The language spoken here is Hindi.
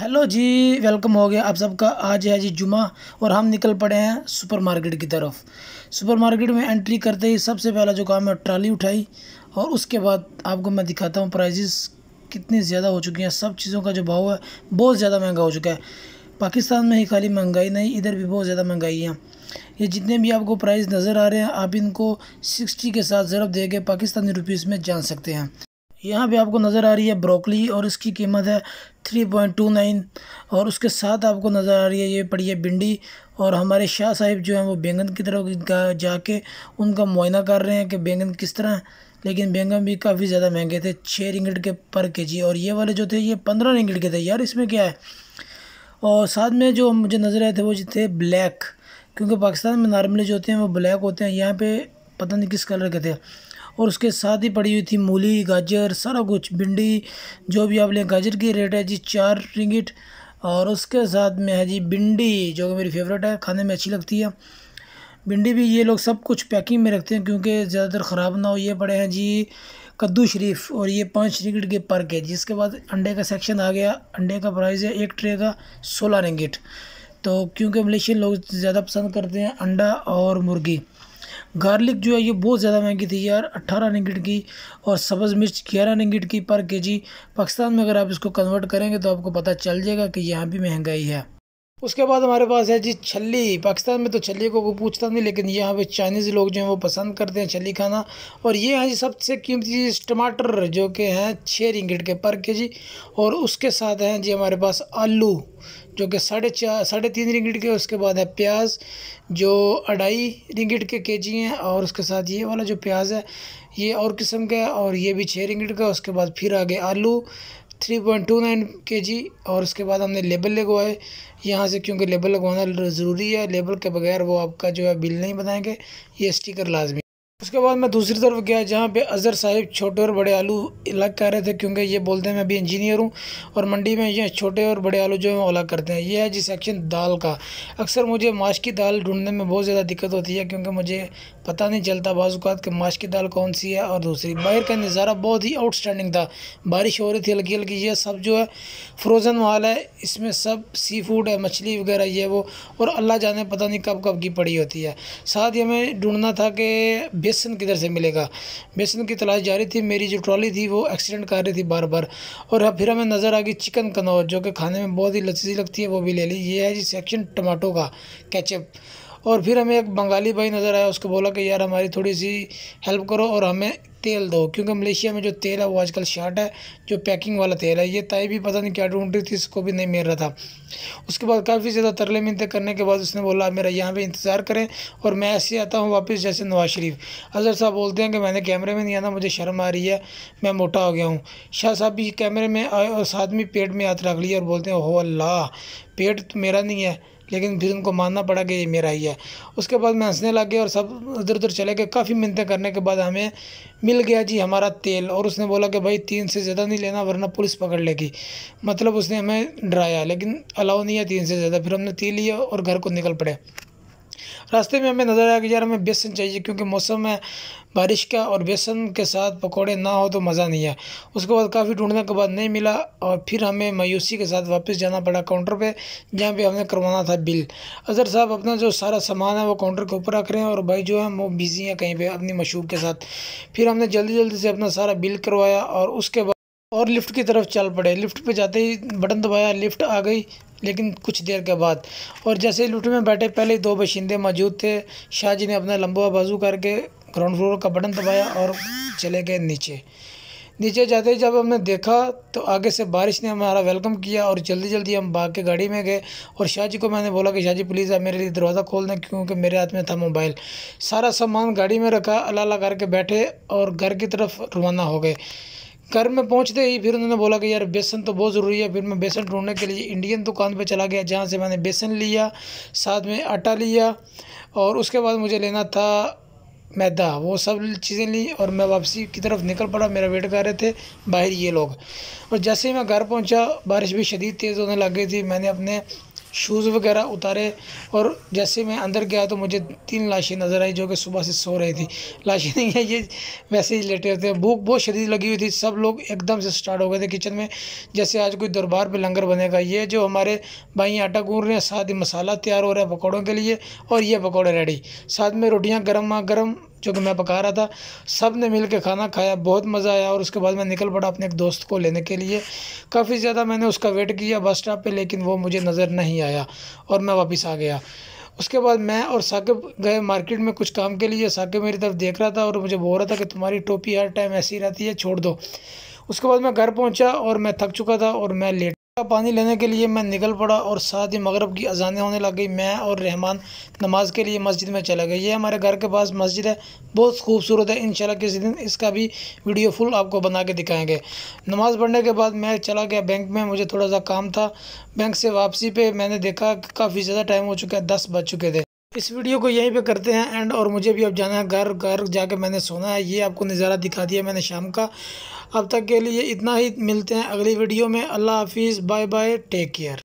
हेलो जी वेलकम हो गया आप सबका आज है जी जुमा और हम निकल पड़े हैं सुपरमार्केट की तरफ सुपरमार्केट में एंट्री करते ही सबसे पहला जो काम है ट्राली उठाई और उसके बाद आपको मैं दिखाता हूँ प्राइजेस कितनी ज़्यादा हो चुकी हैं सब चीज़ों का जो भाव है बहुत ज़्यादा महंगा हो चुका है पाकिस्तान में ही खाली महंगाई नहीं इधर भी बहुत ज़्यादा महंगाई है ये जितने भी आपको प्राइस नज़र आ रहे हैं आप इनको सिक्सटी के साथ ज़रब दे के पाकिस्तानी रुपीज़ में जान सकते हैं यहाँ भी आपको नज़र आ रही है ब्रोकली और इसकी कीमत है थ्री पॉइंट टू नाइन और उसके साथ आपको नज़र आ रही है ये पड़ी है भिंडी और हमारे शाह साहिब जो हैं वो बैंगन की तरफ जाके उनका मुआयना कर रहे हैं कि बैंगन किस तरह है लेकिन बैंगन भी काफ़ी ज़्यादा महंगे थे छः रिंगट के पर के जी और ये वाले जो थे ये पंद्रह रिंगट के थे यार इसमें क्या है और साथ में जो मुझे नज़र आए थे वो थे ब्लैक क्योंकि पाकिस्तान में नॉर्मली जो होते हैं वो ब्लैक होते हैं यहाँ पे पता नहीं किस कलर के थे और उसके साथ ही पड़ी हुई थी मूली गाजर सारा कुछ भिंडी जो भी आप लें गाजर की रेट है जी चार रिंगिट और उसके साथ में है जी भिंडी जो कि मेरी फेवरेट है खाने में अच्छी लगती है भिंडी भी ये लोग सब कुछ पैकिंग में रखते हैं क्योंकि ज़्यादातर ख़राब ना हो ये पड़े हैं जी कद्दू शरीफ और ये पाँच रिंगिट के पर के जिसके बाद अंडे का सेक्शन आ गया अंडे का प्राइस है एक ट्रे का सोलह रिंगिट तो क्योंकि मलेशियन लोग ज़्यादा पसंद करते हैं अंडा और मुर्गी गार्लिक जो है ये बहुत ज़्यादा महंगी थी यार अट्ठारह रिंगट की और सब्ज़ मिर्च ग्यारह रिंगट की पर केजी पाकिस्तान में अगर आप इसको कन्वर्ट करेंगे तो आपको पता चल जाएगा कि यहाँ भी महंगाई है उसके बाद हमारे पास है जी छली पाकिस्तान में तो छली को पूछता नहीं लेकिन यहाँ पे चाइनीज़ लोग जो हैं वो पसंद करते हैं छली खाना और ये हैं जी सबसे कीमती चीज़ टमाटर जो कि हैं छः रिंगट के पर के जी और उसके साथ हैं जी हमारे पास आलू जो कि साढ़े चार साढ़े तीन रिंगट के उसके बाद है प्याज जो अढ़ाई रिंगट के के जी हैं और उसके साथ ये वाला जो प्याज है ये और किस्म का है और ये भी छः रिंगट का उसके बाद फिर आगे आलू थ्री पॉइंट टू नाइन के जी और उसके बाद हमने लेबल लगवाए यहाँ से क्योंकि लेबल लगवाना ज़रूरी है लेबल के बगैर वो आपका जो है बिल नहीं बनाएंगे ये स्टिकर लाजमी उसके बाद मैं दूसरी तरफ गया जहाँ पे अजहर साहिब छोटे और बड़े आलू अलग कह रहे थे क्योंकि ये बोलते हैं मैं अभी इंजीनियर हूँ और मंडी में ये छोटे और बड़े आलू जो है अलग करते हैं ये है जी सेक्शन दाल का अक्सर मुझे माश की दाल ढूंढने में बहुत ज़्यादा दिक्कत होती है क्योंकि मुझे पता नहीं चलता बाजूकात के माश की दाल कौन सी है और दूसरी बाहर का नज़ारा बहुत ही आउटस्टैंडिंग था बारिश हो रही थी हल्की हल्की ये सब जो है फ्रोज़न माल है इसमें सब सी फूड है मछली वगैरह ये वो और अल्लाह जाने पता नहीं कब कब की पड़ी होती है साथ ही हमें ढूंढना था कि बेसन किधर से मिलेगा बेसन की तलाश जारी थी मेरी जो ट्रॉली थी वो एक्सीडेंट कर रही थी बार बार और फिर हमें नज़र आ गई चिकन कनौर जो कि खाने में बहुत ही लचीजी लगती है वो भी ले ली ये है जी सेक्शन टमाटो का कैचअप और फिर हमें एक बंगाली भाई नज़र आया उसको बोला कि यार हमारी थोड़ी सी हेल्प करो और हमें तेल दो क्योंकि मलेशिया में जो तेल है वो आजकल शार्ट है जो पैकिंग वाला तेल है ये ताई भी पता नहीं क्या ढूंढ रही थी इसको भी नहीं मिल रहा था उसके बाद काफ़ी ज़्यादा तरले मिनते करने के बाद उसने बोला मेरा यहाँ पे इंतज़ार करें और मैं ऐसे आता हूँ वापस जैसे नवाज शरीफ अजहर साहब बोलते हैं कि मैंने कैमरे में नहीं आना मुझे शर्म आ रही है मैं मोटा हो गया हूँ शाह साहब भी कैमरे में आए और साथ में पेट में हाथ रख लिया और बोलते हैं हो अल्लाह पेट तो मेरा नहीं है लेकिन फिर उनको मानना पड़ा कि ये मेरा ही है उसके बाद मैं हंसने लग गया और सब इधर उधर चले गए काफ़ी मिनतें करने के बाद हमें मिल गया जी हमारा तेल और उसने बोला कि भाई तीन से ज़्यादा नहीं लेना वरना पुलिस पकड़ लेगी मतलब उसने हमें डराया लेकिन अलाउ नहीं है तीन से ज़्यादा फिर हमने तेल लिया और घर को निकल पड़े रास्ते में हमें नज़र आया कि यार हमें बेसन चाहिए क्योंकि मौसम है बारिश का और बेसन के साथ पकौड़े ना हो तो मज़ा नहीं है उसके बाद काफ़ी ढूंढने के बाद नहीं मिला और फिर हमें मायूसी के साथ वापस जाना पड़ा काउंटर पे जहाँ पे हमने करवाना था बिल अजहर साहब अपना जो सारा सामान है वो काउंटर के ऊपर रख रहे हैं और भाई जो है वो बिज़ी हैं कहीं पर अपनी मशहूर के साथ फिर हमने जल्दी जल्दी से अपना सारा बिल करवाया और उसके बाद और लिफ्ट की तरफ चल पड़े लिफ्ट पे जाते ही बटन दबाया लिफ्ट आ गई लेकिन कुछ देर के बाद और जैसे ही लूट में बैठे पहले दो बशिंदे मौजूद थे शाहजी ने अपना लंबा बाजू करके ग्राउंड फ्लोर का बटन दबाया और चले गए नीचे नीचे जाते ही जब हमने देखा तो आगे से बारिश ने हमारा वेलकम किया और जल्दी जल्दी हम भाग के गाड़ी में गए और शाहजी को मैंने बोला कि शाहजी प्लीज़ आप मेरे लिए दरवाज़ा खोल दें क्योंकि मेरे हाथ में था मोबाइल सारा सामान गाड़ी में रखा अल्लाह करके बैठे और घर की तरफ रवाना हो गए घर में पहुंचते ही फिर उन्होंने बोला कि यार बेसन तो बहुत ज़रूरी है फिर मैं बेसन ढूंढने के लिए इंडियन दुकान पे चला गया जहाँ से मैंने बेसन लिया साथ में आटा लिया और उसके बाद मुझे लेना था मैदा वो सब चीज़ें ली और मैं वापसी की तरफ निकल पड़ा मेरा वेट कर रहे थे बाहर ये लोग और जैसे ही मैं घर पहुंचा बारिश भी शदीद तेज़ होने लग गई थी मैंने अपने शूज़ वगैरह उतारे और जैसे मैं अंदर गया तो मुझे तीन लाशें नज़र आई जो कि सुबह से सो रही थी लाशें नहीं है ये वैसे ही लेटे होते हैं भूख बहुत शरीर लगी हुई थी सब लोग एकदम से स्टार्ट हो गए थे किचन में जैसे आज कोई दरबार पे लंगर बनेगा ये जो हमारे भाई आटा गूँ रहे हैं साथ ही मसाला तैयार हो रहा है पकौड़ों के लिए और ये पकौड़े रेडी साथ में रोटियाँ गर्मा गर्म जो कि मैं पका रहा था सब ने मिल के खाना खाया बहुत मज़ा आया और उसके बाद मैं निकल पड़ा अपने एक दोस्त को लेने के लिए काफ़ी ज़्यादा मैंने उसका वेट किया बस स्टॉप पर लेकिन वो मुझे नज़र नहीं आया और मैं वापस आ गया उसके बाद मैं और साकिब गए मार्केट में कुछ काम के लिए साकिब मेरी तरफ देख रहा था और मुझे बोल रहा था कि तुम्हारी टोपी हर टाइम ऐसी रहती है छोड़ दो उसके बाद मैं घर पहुंचा और मैं थक चुका था और मैं लेट का पानी लेने के लिए मैं निकल पड़ा और साथ ही मगरब की अजानें होने लग गई मैं और रहमान नमाज़ के लिए मस्जिद में चला गया ये हमारे घर के पास मस्जिद है बहुत खूबसूरत है इन किसी दिन इसका भी वीडियो फुल आपको बना के दिखाएँगे नमाज़ पढ़ने के बाद मैं चला गया बैंक में मुझे थोड़ा सा काम था बैंक से वापसी पर मैंने देखा काफ़ी ज़्यादा टाइम हो चुका है दस बज चुके थे इस वीडियो को यहीं पे करते हैं एंड और मुझे भी अब जाना है घर घर जाके मैंने सोना है ये आपको नज़ारा दिखा दिया मैंने शाम का अब तक के लिए इतना ही मिलते हैं अगली वीडियो में अल्लाह हाफिज़ बाय बाय टेक केयर